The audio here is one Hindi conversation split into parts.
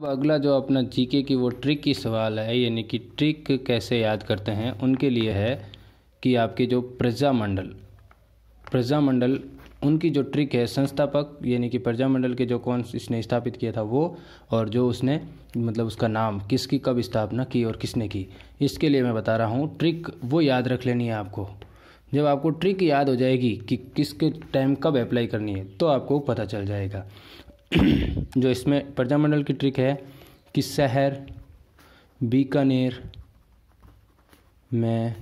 अब अगला जो अपना जीके की वो ट्रिक की सवाल है यानी कि ट्रिक कैसे याद करते हैं उनके लिए है कि आपके जो प्रजामंडल प्रजामंडल उनकी जो ट्रिक है संस्थापक यानी कि प्रजामंडल के जो कौन इसने स्थापित किया था वो और जो उसने मतलब उसका नाम किसकी कब स्थापना की और किसने की इसके लिए मैं बता रहा हूँ ट्रिक वो याद रख लेनी है आपको जब आपको ट्रिक याद हो जाएगी कि किसके टाइम कब अप्लाई करनी है तो आपको पता चल जाएगा जो इसमें प्रजामंडल की ट्रिक है कि शहर बीकानेर में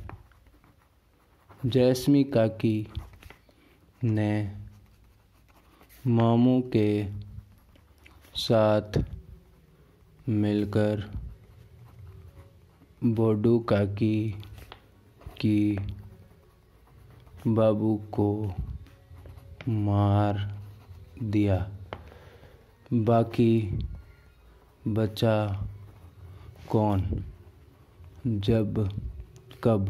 जैसमी काकी ने मामू के साथ मिलकर बोडू काकी की बाबू को मार दिया बाकी बचा कौन जब कब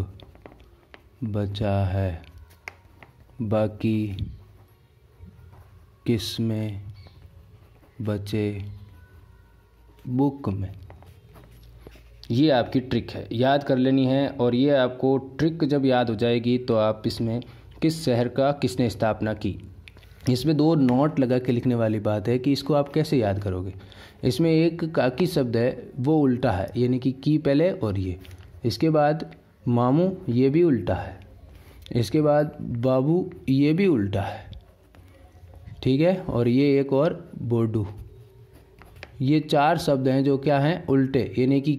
बचा है बाकी किस में बचे बुक में ये आपकी ट्रिक है याद कर लेनी है और ये आपको ट्रिक जब याद हो जाएगी तो आप इसमें किस शहर का किसने स्थापना की इसमें दो नॉट लगा के लिखने वाली बात है कि इसको आप कैसे याद करोगे इसमें एक काकी शब्द है वो उल्टा है यानी कि की पहले और ये इसके बाद मामू ये भी उल्टा है इसके बाद बाबू ये भी उल्टा है ठीक है और ये एक और बोडू ये चार शब्द हैं जो क्या हैं उल्टे यानी कि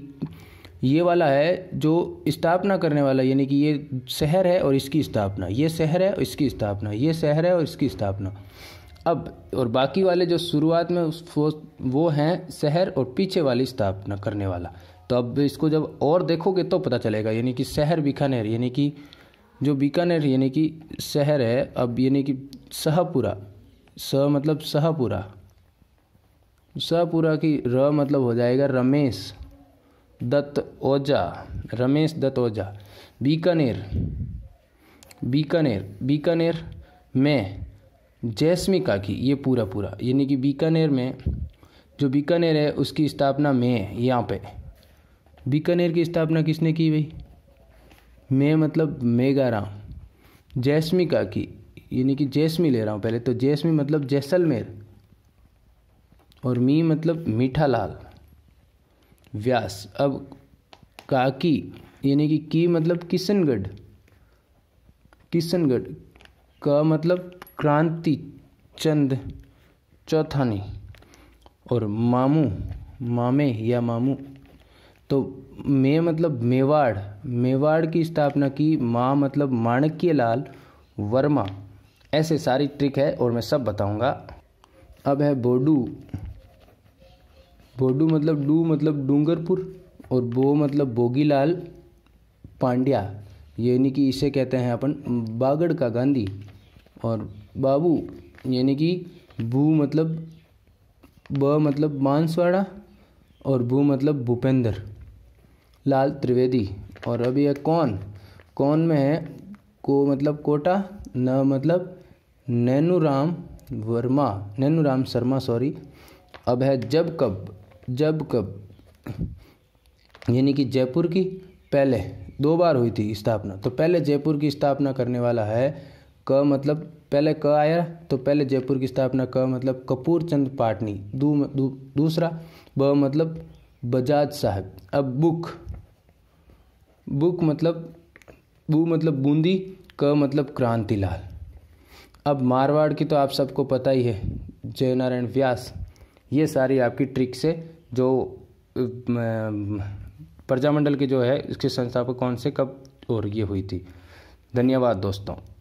ये वाला है जो स्थापना करने वाला यानी कि ये शहर है और इसकी स्थापना ये शहर है और इसकी स्थापना ये शहर है और इसकी स्थापना अब और बाकी वाले जो शुरुआत में वो वो हैं शहर और पीछे वाली स्थापना करने वाला तो अब इसको जब और देखोगे तो पता चलेगा यानी कि शहर बीकानेर यानी कि जो बीकानेर यानी कि शहर है अब यानी कि सहपुरा स मतलब सहपुरा सहपुरा की र मतलब हो जाएगा रमेश दत्त ओझा रमेश दत्त ओझा बीकानेर बीकानेर बीकानेर में जैस्मिका की ये पूरा पूरा यानी कि बीकानेर में जो बीकानेर है उसकी स्थापना में यहाँ पे बीकानेर की स्थापना किसने की भाई मैं मतलब हूँ जैस्मिका की यानी कि जैस्मी ले रहा हूँ पहले तो जैस्मी मतलब जैसलमेर और मी मतलब मीठा लाल व्यास अब काकी यानी कि की मतलब किशनगढ़ किशनगढ़ का मतलब क्रांति चंद चौथानी और मामू मामे या मामू तो मे मतलब मेवाड़ मेवाड़ की स्थापना की माँ मतलब माणक्य लाल वर्मा ऐसे सारी ट्रिक है और मैं सब बताऊंगा अब है बोडू बोडू मतलब डू मतलब डूंगरपुर और बो मतलब बोगीलाल पांड्या यानी कि इसे कहते हैं अपन बागड़ का गांधी और बाबू यानी कि भू मतलब ब मतलब मांसवाड़ा और भू मतलब भूपेंद्र लाल त्रिवेदी और अभी यह कौन कौन में है को मतलब कोटा न मतलब नैनू राम वर्मा नैनू राम शर्मा सॉरी अब है जब कब जब कब यानी कि जयपुर की पहले दो बार हुई थी स्थापना तो पहले जयपुर की स्थापना करने वाला है क मतलब पहले क आया तो पहले जयपुर की स्थापना क मतलब कपूर चंद पाटनी दू, दू, दूसरा ब मतलब बजाज साहब अब बुक बुक मतलब बू मतलब बूंदी क मतलब क्रांतिलाल अब मारवाड़ की तो आप सबको पता ही है जयनारायण व्यास ये सारी आपकी ट्रिक से जो प्रजामंडल के जो है इसके संस्थापक कौन से कब और ये हुई थी धन्यवाद दोस्तों